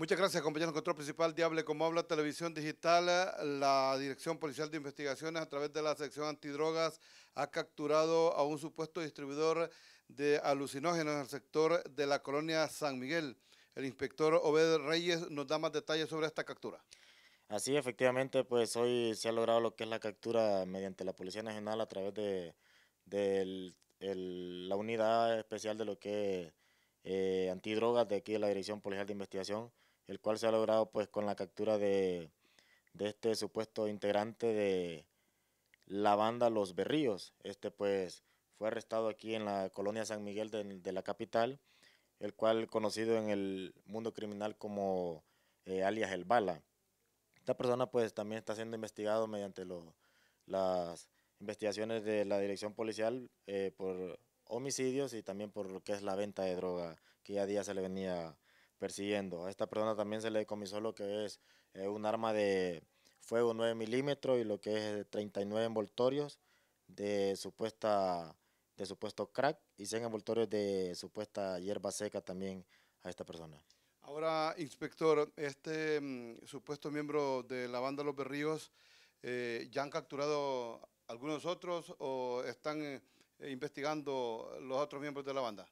Muchas gracias, compañero Control Principal Diable Como Habla Televisión Digital. La Dirección Policial de Investigaciones, a través de la sección antidrogas, ha capturado a un supuesto distribuidor de alucinógenos en el sector de la colonia San Miguel. El inspector Obed Reyes nos da más detalles sobre esta captura. Así, efectivamente, pues hoy se ha logrado lo que es la captura mediante la Policía Nacional a través de, la unidad especial de lo que es eh, antidrogas de aquí de la Dirección Policial de Investigación el cual se ha logrado pues con la captura de, este supuesto integrante de la banda Los Berríos. Este pues fue arrestado aquí en la colonia San Miguel de, la capital, el cual conocido en el mundo criminal como eh, alias El Bala. Esta persona pues también está siendo investigado mediante las investigaciones de la dirección policial eh, por homicidios y también por lo que es la venta de droga que ya a día se le venía persiguiendo. A esta persona también se le decomisó lo que es eh, un arma de fuego 9 milímetros y lo que es 39 envoltorios de supuesta de supuesto crack y 100 envoltorios de supuesta hierba seca también a esta persona. Ahora, inspector, este mm, supuesto miembro de la banda Los Berríos, eh, ¿ya han capturado algunos otros o están eh, investigando los otros miembros de la banda?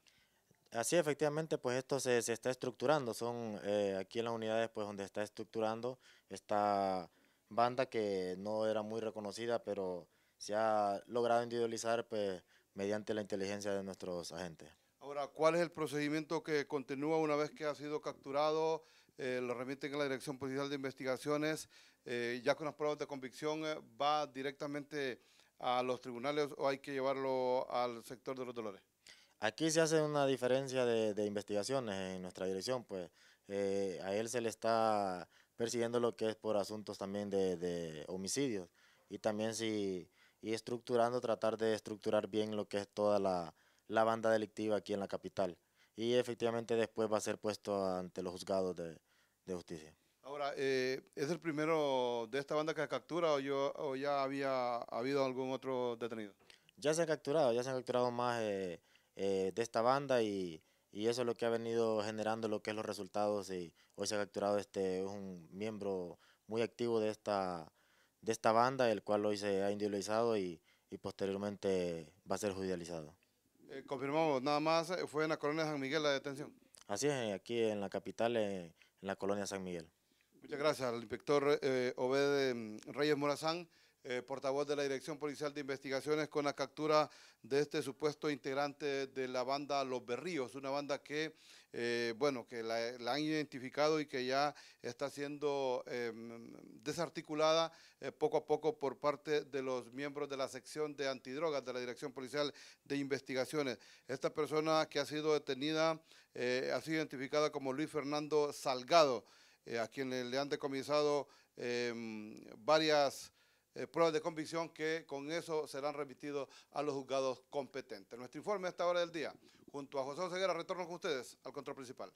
Así efectivamente, pues esto se, está estructurando. Son eh, aquí en las unidades, pues donde está estructurando esta banda que no era muy reconocida, pero se ha logrado individualizar pues, mediante la inteligencia de nuestros agentes. Ahora, ¿cuál es el procedimiento que continúa una vez que ha sido capturado? Eh, lo remiten a la Dirección Policial de Investigaciones, eh, ya con las pruebas de convicción, ¿va directamente a los tribunales o hay que llevarlo al sector de los dolores? Aquí se hace una diferencia de, investigaciones en nuestra dirección, pues eh, a él se le está persiguiendo lo que es por asuntos también de, homicidios y también si y estructurando, tratar de estructurar bien lo que es toda la, banda delictiva aquí en la capital. Y efectivamente después va a ser puesto ante los juzgados de, justicia. Ahora, eh, ¿es el primero de esta banda que captura o, yo, ya había habido algún otro detenido? Ya se han capturado, ya se han capturado más eh, de, esta banda y, eso es lo que ha venido generando lo que es los resultados y hoy se ha capturado este un miembro muy activo de esta, de esta banda, el cual hoy se ha individualizado y, posteriormente va a ser judicializado. Eh, confirmamos, nada más eh, fue en la colonia San Miguel la detención. Así es, eh, aquí en la capital, en la colonia San Miguel. Muchas gracias al inspector Obed Reyes Morazán. Eh, portavoz de la Dirección Policial de Investigaciones, con la captura de este supuesto integrante de la banda Los Berríos, una banda que, eh, bueno, que la, han identificado y que ya está siendo em, desarticulada eh, poco a poco por parte de los miembros de la sección de antidrogas de la Dirección Policial de Investigaciones. Esta persona que ha sido detenida ha sido identificada como Luis Fernando Salgado, a quien le, le han decomisado em, varias eh, pruebas de convicción que con eso serán remitidos a los juzgados competentes. Nuestro informe a esta hora del día, junto a José Ceguera, retorno con ustedes al control principal.